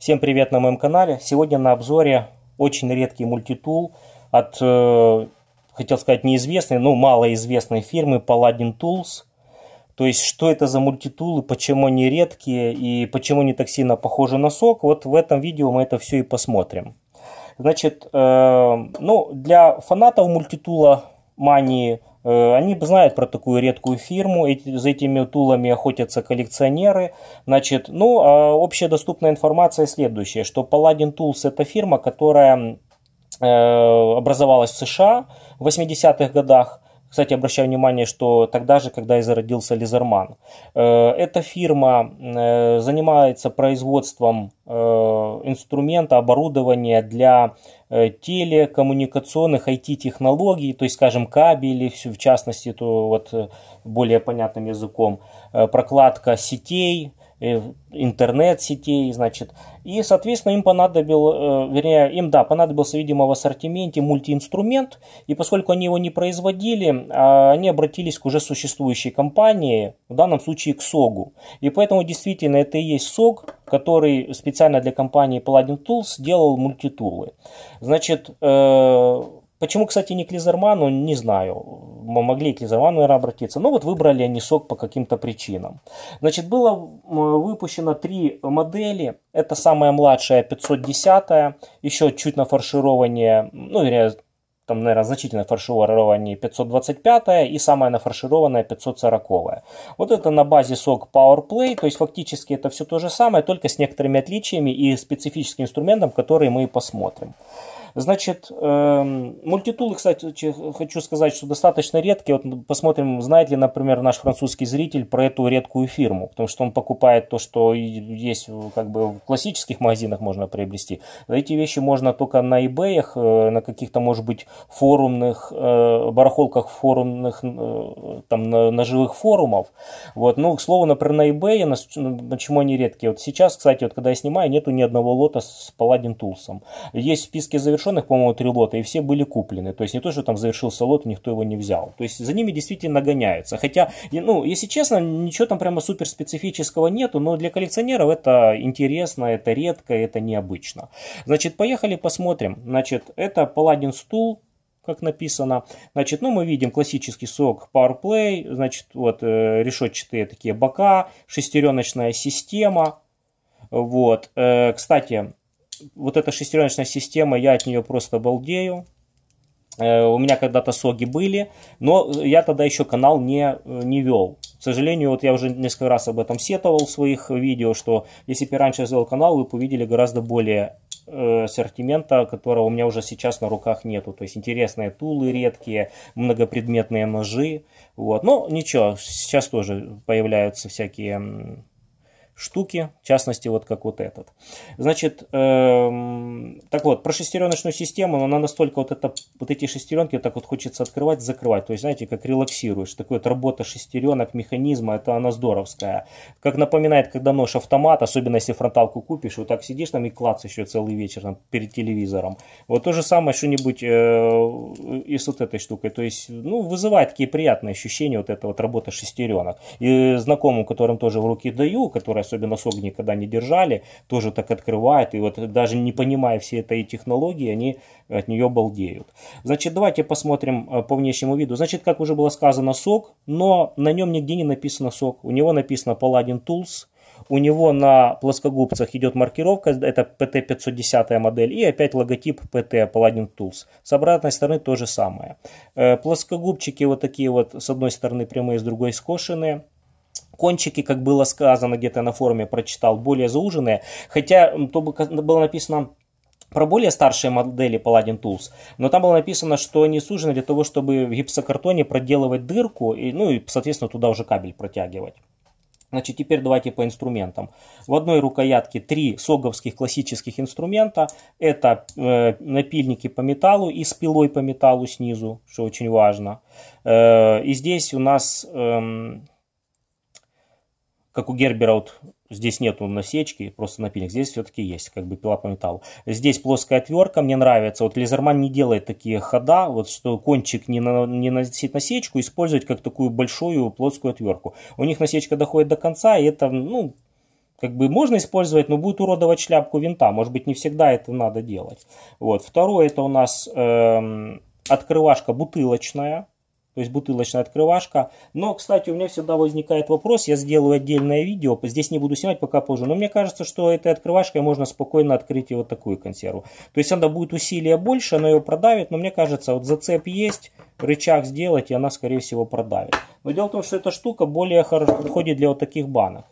Всем привет на моем канале. Сегодня на обзоре очень редкий мультитул от, э, хотел сказать, неизвестной, но малоизвестной фирмы Paladin Tools. То есть, что это за мультитулы, почему они редкие и почему они так сильно похожи на сок, вот в этом видео мы это все и посмотрим. Значит, э, ну, для фанатов мультитула мании – Э, они знают про такую редкую фирму, за этими тулами охотятся коллекционеры. Значит, ну, а доступная информация следующая, что Paladin Tools это фирма, которая э, образовалась в США в 80-х годах. Кстати, обращаю внимание, что тогда же, когда и зародился Лизерман. Э, эта фирма занимается производством инструмента, оборудования для Э, телекоммуникационных IT-технологий, то есть, скажем, кабели, в частности, то вот э, более понятным языком, э, прокладка сетей, интернет-сетей, значит. И, соответственно, им понадобил, э, вернее, им, да, понадобился, видимо, в ассортименте мультиинструмент, и поскольку они его не производили, а, они обратились к уже существующей компании, в данном случае к СОГу. И поэтому, действительно, это и есть СОГ, который специально для компании Paladin Tools делал мультитулы. Значит, э Почему, кстати, не к Лизерману, не знаю. Мы могли к Лизерману, наверное, обратиться. Но вот выбрали они сок по каким-то причинам. Значит, было выпущено три модели. Это самая младшая 510, еще чуть на фарширование, ну, вернее, там, наверное, значительно фаршированнее 525 и самая нафаршированная 540. -я. Вот это на базе сок Power Play, то есть фактически это все то же самое, только с некоторыми отличиями и специфическим инструментом, который мы и посмотрим. Значит, эм, мультитулы, кстати, хочу сказать, что достаточно редкие. Вот посмотрим, знает ли, например, наш французский зритель про эту редкую фирму, потому что он покупает то, что есть как бы в классических магазинах можно приобрести. Эти вещи можно только на eBay, э, на каких-то, может быть, форумных, э, барахолках форумных, э, там, на, на живых форумов. Вот. Ну, к слову, например, на eBay, на, почему ну, они редкие? Вот сейчас, кстати, вот когда я снимаю, нету ни одного лота с Paladin Tools. Есть в списке завершенных завершенных, по-моему, три лота, и все были куплены. То есть не то, что там завершился лот, никто его не взял. То есть за ними действительно гоняются. Хотя, ну, если честно, ничего там прямо супер специфического нету, но для коллекционеров это интересно, это редко, это необычно. Значит, поехали посмотрим. Значит, это Паладин стул, как написано. Значит, ну мы видим классический сок PowerPlay, значит, вот э, решетчатые такие бока, шестереночная система. Вот, э, кстати, вот эта шестереночная система, я от нее просто обалдею. Э, у меня когда-то соги были, но я тогда еще канал не, э, не вел. К сожалению, вот я уже несколько раз об этом сетовал в своих видео, что если бы я раньше сделал канал, вы бы увидели гораздо более э, ассортимента, которого у меня уже сейчас на руках нету. То есть интересные тулы редкие, многопредметные ножи. Вот. Но ничего, сейчас тоже появляются всякие штуки, в частности, вот как вот этот. Значит, эм, так вот, про шестереночную систему, она настолько вот, это, вот эти шестеренки вот так вот хочется открывать, закрывать, то есть, знаете, как релаксируешь, такой вот работа шестеренок, механизма, это она здоровская. Как напоминает, когда нож автомат, особенно если фронталку купишь, вот так сидишь там и клац еще целый вечер там, перед телевизором. Вот то же самое что-нибудь э, и с вот этой штукой, то есть, ну, вызывает такие приятные ощущения вот эта вот работа шестеренок. И знакомым, которым тоже в руки даю, которые особенно сок никогда не держали, тоже так открывает и вот даже не понимая всей этой технологии, они от нее балдеют. Значит, давайте посмотрим э, по внешнему виду. Значит, как уже было сказано, сок, но на нем нигде не написано сок. У него написано Paladin Tools, у него на плоскогубцах идет маркировка, это PT510 модель, и опять логотип PT Paladin Tools. С обратной стороны то же самое. Э, плоскогубчики вот такие вот, с одной стороны прямые, с другой скошенные кончики, как было сказано где-то на форуме, прочитал, более зауженные. Хотя то было написано про более старшие модели Paladin Tools, но там было написано, что они сужены для того, чтобы в гипсокартоне проделывать дырку, и, ну и, соответственно, туда уже кабель протягивать. Значит, теперь давайте по инструментам. В одной рукоятке три соговских классических инструмента. Это э, напильники по металлу и с пилой по металлу снизу, что очень важно. Э, и здесь у нас... Э, как у Гербера, вот здесь нету насечки, просто напильник. Здесь все-таки есть, как бы пила по металлу. Здесь плоская отвертка, мне нравится. Вот Лизерман не делает такие хода, вот что кончик не, на, не носит насечку, использовать как такую большую плоскую отвертку. У них насечка доходит до конца, и это, ну, как бы можно использовать, но будет уродовать шляпку винта. Может быть, не всегда это надо делать. Вот. Второе, это у нас эм, открывашка бутылочная то есть бутылочная открывашка. Но, кстати, у меня всегда возникает вопрос, я сделаю отдельное видео, здесь не буду снимать пока позже, но мне кажется, что этой открывашкой можно спокойно открыть и вот такую консерву. То есть она будет усилия больше, она ее продавит, но мне кажется, вот зацеп есть, рычаг сделать, и она, скорее всего, продавит. Но дело в том, что эта штука более хорошо подходит для вот таких банок.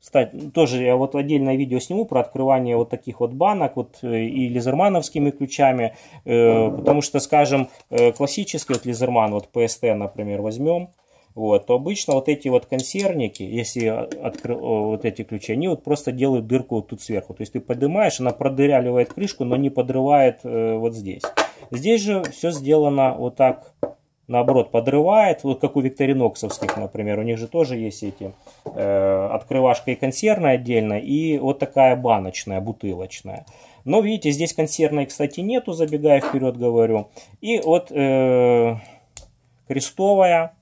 Кстати, тоже я вот отдельное видео сниму про открывание вот таких вот банок вот э, и лизермановскими ключами, э, потому что, скажем, э, классический вот лизерман, вот PST, например, возьмем, вот, то обычно вот эти вот консерники, если откры... вот эти ключи, они вот просто делают дырку вот тут сверху. То есть ты поднимаешь, она продыряливает крышку, но не подрывает э, вот здесь. Здесь же все сделано вот так наоборот подрывает, вот как у викториноксовских, например, у них же тоже есть эти э, открывашка и консервная отдельно, и вот такая баночная, бутылочная. Но видите, здесь консервной, кстати, нету, забегая вперед говорю. И вот э, крестовая,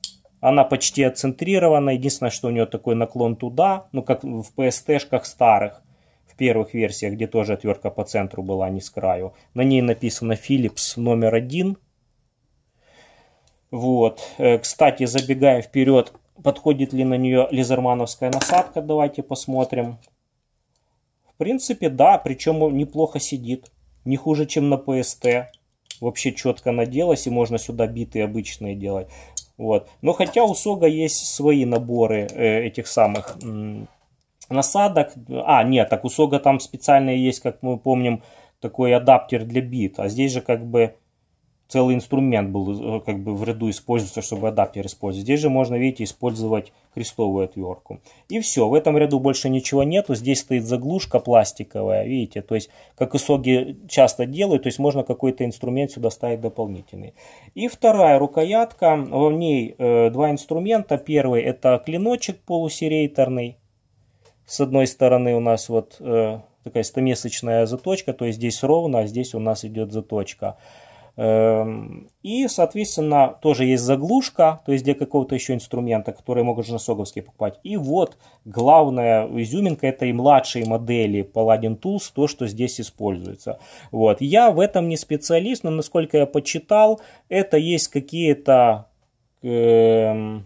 она почти отцентрирована, единственное, что у нее такой наклон туда, ну как в пст шках старых в первых версиях, где тоже отвертка по центру была, а не с краю. На ней написано Philips номер один вот. Э, кстати, забегая вперед, подходит ли на нее лизермановская насадка, давайте посмотрим. В принципе, да, причем неплохо сидит. Не хуже, чем на ПСТ. Вообще четко наделась, и можно сюда биты обычные делать. Вот. Но хотя у Сога есть свои наборы э, этих самых насадок. А, нет, так у Сога там специальные есть, как мы помним, такой адаптер для бит. А здесь же как бы целый инструмент был э, как бы в ряду используется, чтобы адаптер использовать. Здесь же можно, видите, использовать крестовую отвертку. И все, в этом ряду больше ничего нету. Здесь стоит заглушка пластиковая, видите, то есть как и соги часто делают, то есть можно какой-то инструмент сюда ставить дополнительный. И вторая рукоятка, в ней э, два инструмента. Первый это клиночек полусерейторный. С одной стороны у нас вот э, такая стамесочная заточка, то есть здесь ровно, а здесь у нас идет заточка. Эм, и, соответственно, тоже есть заглушка, то есть для какого-то еще инструмента, который могут же на Носоговские покупать. И вот главная изюминка этой и младшие модели Paladin Tools, то, что здесь используется. Вот. Я в этом не специалист, но насколько я почитал, это есть какие-то... Э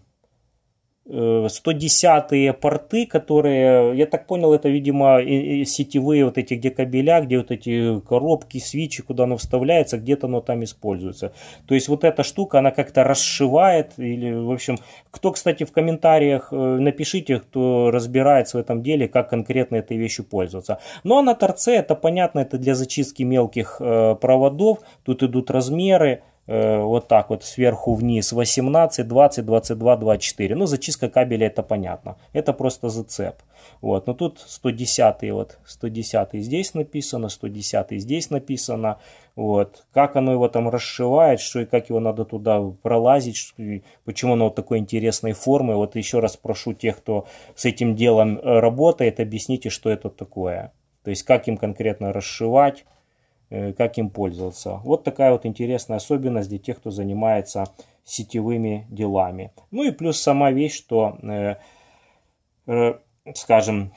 110-е э, порты, которые, я так понял, это, видимо, сетевые вот эти, где кабеля, где вот эти коробки, свечи, куда оно вставляется, где-то оно там используется. То есть вот эта штука, она как-то расшивает, или, в общем, кто, кстати, в комментариях, э, напишите, кто разбирается в этом деле, как конкретно этой вещью пользоваться. Ну, а на торце, это понятно, это для зачистки мелких э, проводов, тут идут размеры, Э, вот так вот сверху вниз 18, 20, 22, 24. Ну, зачистка кабеля это понятно. Это просто зацеп. Вот, но тут 110 вот, 110 здесь написано, 110 здесь написано. Вот, как оно его там расшивает, что и как его надо туда пролазить, что, почему оно вот такой интересной формы. Вот еще раз прошу тех, кто с этим делом э, работает, объясните, что это такое. То есть, как им конкретно расшивать. Э, как им пользоваться. Вот такая вот интересная особенность для тех, кто занимается сетевыми делами. Ну и плюс сама вещь, что, э, э, скажем,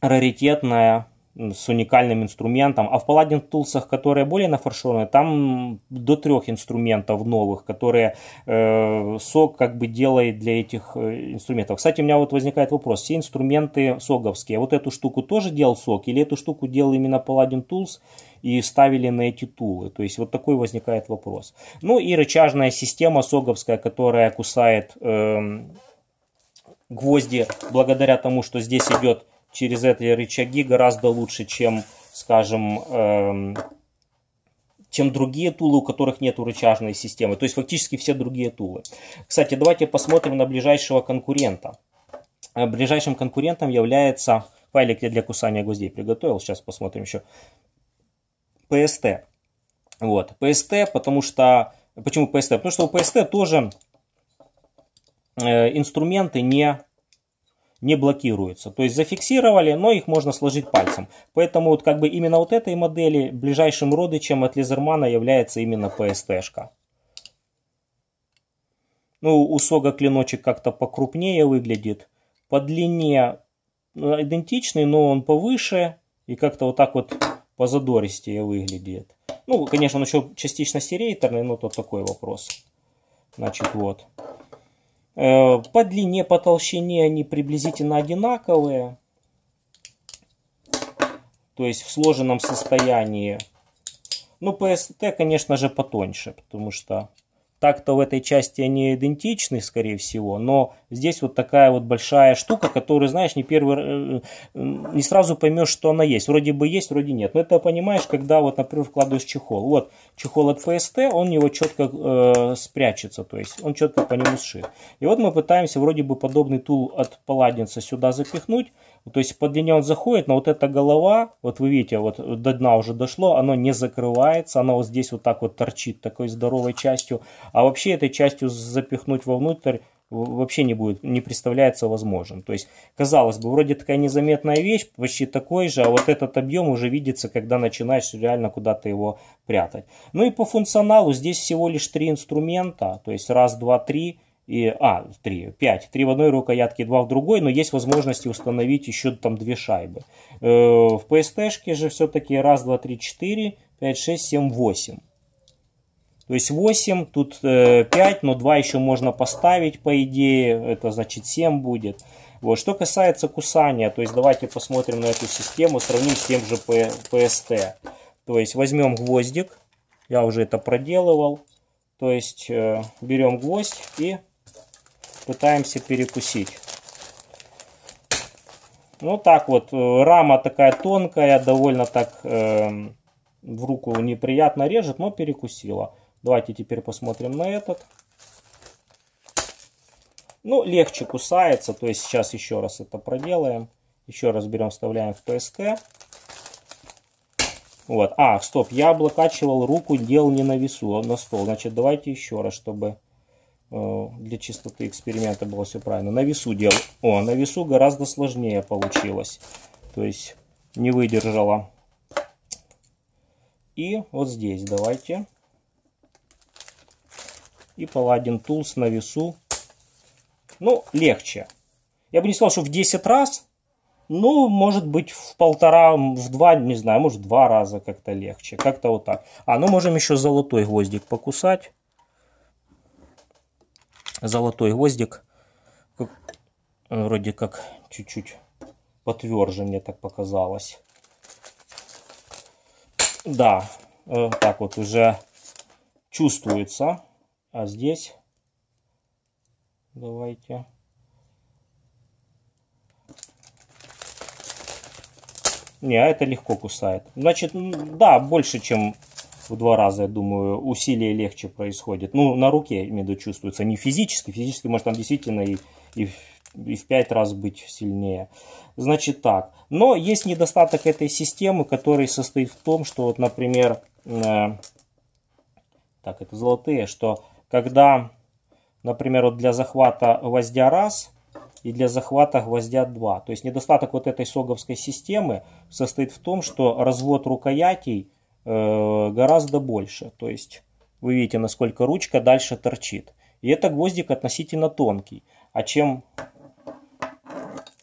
раритетная с уникальным инструментом. А в Paladin Tools, которые более нафаршированы, там до трех инструментов новых, которые э, сок как бы делает для этих э, инструментов. Кстати, у меня вот возникает вопрос. Все инструменты соговские, вот эту штуку тоже делал сок или эту штуку делал именно Paladin Tools? и ставили на эти тулы. То есть вот такой возникает вопрос. Ну и рычажная система соговская, которая кусает э, гвозди благодаря тому, что здесь идет через эти рычаги гораздо лучше, чем, скажем, эм, чем другие тулы, у которых нет рычажной системы. То есть фактически все другие тулы. Кстати, давайте посмотрим на ближайшего конкурента. Э, ближайшим конкурентом является файлик я для кусания гвоздей приготовил. Сейчас посмотрим еще. PST. Вот, PST, потому что... Почему PST? Потому что у PST тоже э, инструменты не не блокируются. То есть зафиксировали, но их можно сложить пальцем. Поэтому вот как бы именно вот этой модели ближайшим родичем от Лизермана является именно PST-шка. Ну, у Сога клиночек как-то покрупнее выглядит. По длине ну, идентичный, но он повыше. И как-то вот так вот позадористее выглядит. Ну, конечно, он еще частично стерейторный, но тут такой вопрос. Значит, вот. Э, по длине, по толщине они приблизительно одинаковые. То есть в сложенном состоянии. Ну, PST, конечно же, потоньше, потому что так-то в этой части они идентичны, скорее всего, но здесь вот такая вот большая штука, которую, знаешь, не первый, э, э, не сразу поймешь, что она есть. Вроде бы есть, вроде нет. Но это понимаешь, когда вот, например, вкладываешь чехол. Вот, чехол от ФСТ, он его четко э, спрячется, то есть он четко по нему сшит. И вот мы пытаемся вроде бы подобный тул от Паладинца сюда запихнуть, то есть по длине он заходит, но вот эта голова, вот вы видите, вот до дна уже дошло, она не закрывается, она вот здесь вот так вот торчит такой здоровой частью, а вообще этой частью запихнуть вовнутрь вообще не будет, не представляется возможным. То есть, казалось бы, вроде такая незаметная вещь, почти такой же, а вот этот объем уже видится, когда начинаешь реально куда-то его прятать. Ну и по функционалу здесь всего лишь три инструмента, то есть раз, два, три, и, а, три пять три в одной рукоятке, два в другой, но есть возможности установить еще там две шайбы. Э, в PST же все-таки раз, два, три, четыре, пять, шесть, семь, восемь. То есть 8, тут 5, э, но 2 еще можно поставить, по идее. Это значит 7 будет. Вот. Что касается кусания, то есть давайте посмотрим на эту систему, сравним с тем же PST. То есть возьмем гвоздик, я уже это проделывал. То есть э, берем гвоздь и пытаемся перекусить. Ну так вот, э, рама такая тонкая, довольно так э, в руку неприятно режет, но перекусила. Давайте теперь посмотрим на этот. Ну, легче кусается, то есть сейчас еще раз это проделаем. Еще раз берем, вставляем в ПСТ. Вот. А, стоп, я облокачивал руку, делал не на весу, а на стол. Значит, давайте еще раз, чтобы э, для чистоты эксперимента было все правильно. На весу дел. О, на весу гораздо сложнее получилось. То есть не выдержала. И вот здесь давайте и Paladin Tools на весу. Ну, легче. Я бы не сказал, что в 10 раз, ну, может быть, в полтора, в два, не знаю, может, в два раза как-то легче. Как-то вот так. А, ну, можем еще золотой гвоздик покусать. Золотой гвоздик. Как, э, вроде как чуть-чуть потверже, мне так показалось. Да, э, так вот уже чувствуется. А здесь давайте Не, а это легко кусает. Значит, да, больше, чем в два раза, я думаю, усилие легче происходит. Ну, на руке, меду чувствуется. Не физически. Физически, может, там действительно и, и, и в пять раз быть сильнее. Значит, так. Но есть недостаток этой системы, который состоит в том, что, вот, например, э, так, это золотые, что когда, например, вот для захвата гвоздя раз и для захвата гвоздя 2. То есть недостаток вот этой соговской системы состоит в том, что развод рукоятей э, гораздо больше. То есть вы видите, насколько ручка дальше торчит. И это гвоздик относительно тонкий. А чем,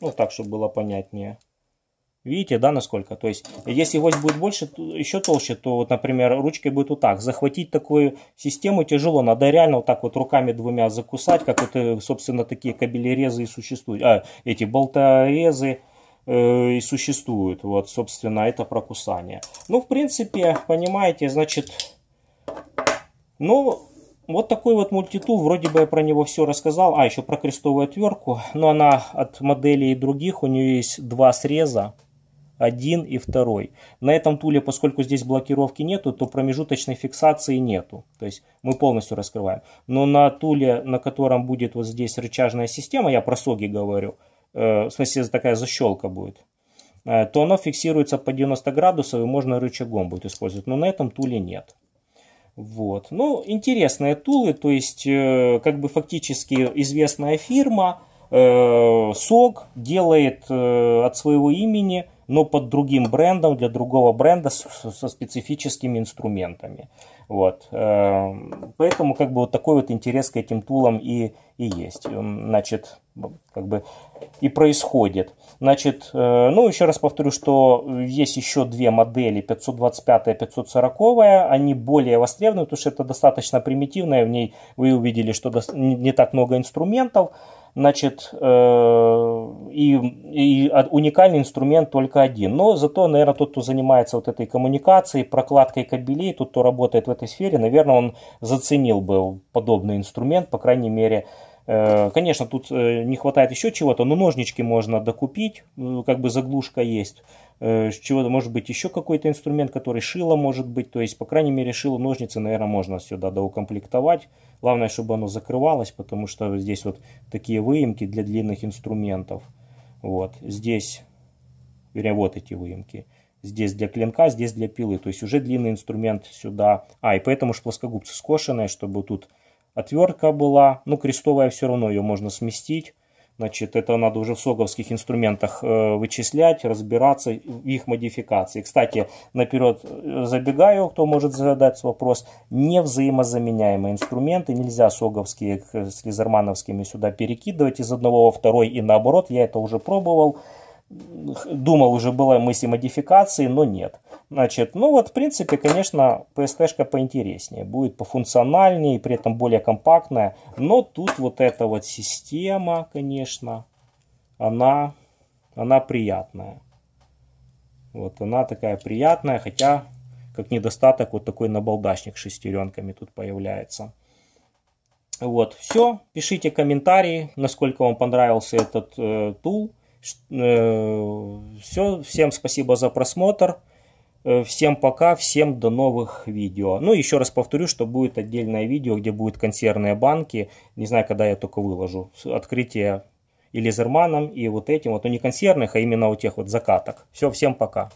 ну так, чтобы было понятнее, Видите, да, насколько? То есть, если гвоздь будет больше, еще толще, то, вот, например, ручкой будет вот так. Захватить такую систему тяжело. Надо реально вот так вот руками двумя закусать, как вот, э, собственно, такие кабелерезы и существуют. А, эти болторезы э, и существуют. Вот, собственно, это прокусание. Ну, в принципе, понимаете, значит... Ну, вот такой вот мультитул, вроде бы я про него все рассказал. А, еще про крестовую отвертку, но она от моделей и других, у нее есть два среза. 1 и 2. На этом туле, поскольку здесь блокировки нету, то промежуточной фиксации нету. То есть мы полностью раскрываем. Но на туле, на котором будет вот здесь рычажная система, я про соги говорю, э, в смысле такая защелка будет, э, то она фиксируется по 90 градусов и можно рычагом будет использовать. Но на этом туле нет. Вот. Ну, интересные тулы, то есть, э, как бы фактически известная фирма, э, СОГ делает э, от своего имени но под другим брендом, для другого бренда со, со специфическими инструментами. Вот. Эм, поэтому как бы вот такой вот интерес к этим тулам и, и есть. Эм, значит, как бы и происходит. Значит, э, ну еще раз повторю, что есть еще две модели, 525 и 540, они более востребованы, потому что это достаточно примитивная, в ней вы увидели, что не так много инструментов, значит, э, и, и уникальный инструмент только один. Но зато, наверное, тот, кто занимается вот этой коммуникацией, прокладкой кабелей, тот, кто работает в этой сфере, наверное, он заценил бы подобный инструмент, по крайней мере, Э, конечно, тут э, не хватает еще чего-то, но ножнички можно докупить, э, как бы заглушка есть. Чего-то, может быть, еще какой-то инструмент, который шило может быть. То есть, по крайней мере, шило, ножницы, наверное, можно сюда доукомплектовать. Главное, чтобы оно закрывалось, потому что здесь вот такие выемки для длинных инструментов. Вот здесь, вернее, вот эти выемки. Здесь для клинка, здесь для пилы. То есть уже длинный инструмент сюда. А, и поэтому же плоскогубцы скошенные, чтобы тут Отвертка была, ну крестовая все равно ее можно сместить. Значит, это надо уже в соговских инструментах э, вычислять, разбираться в их модификации. Кстати, наперед э, забегаю, кто может задать вопрос. Не взаимозаменяемые инструменты, нельзя соговские с лизермановскими сюда перекидывать из одного во второй и наоборот. Я это уже пробовал думал уже была мысль модификации, но нет. Значит, ну вот, в принципе, конечно, pst поинтереснее. Будет пофункциональнее, и при этом более компактная. Но тут вот эта вот система, конечно, она, она приятная. Вот она такая приятная, хотя как недостаток вот такой набалдашник с шестеренками тут появляется. Вот, все. Пишите комментарии, насколько вам понравился этот э, тул. Э, Все, всем спасибо за просмотр. Э, всем пока, всем до новых видео. Ну, еще раз повторю, что будет отдельное видео, где будут консервные банки. Не знаю, когда я только выложу. Открытие и лизерманом, и вот этим. Вот, ну, не консервных, а именно у вот тех вот закаток. Все, всем пока.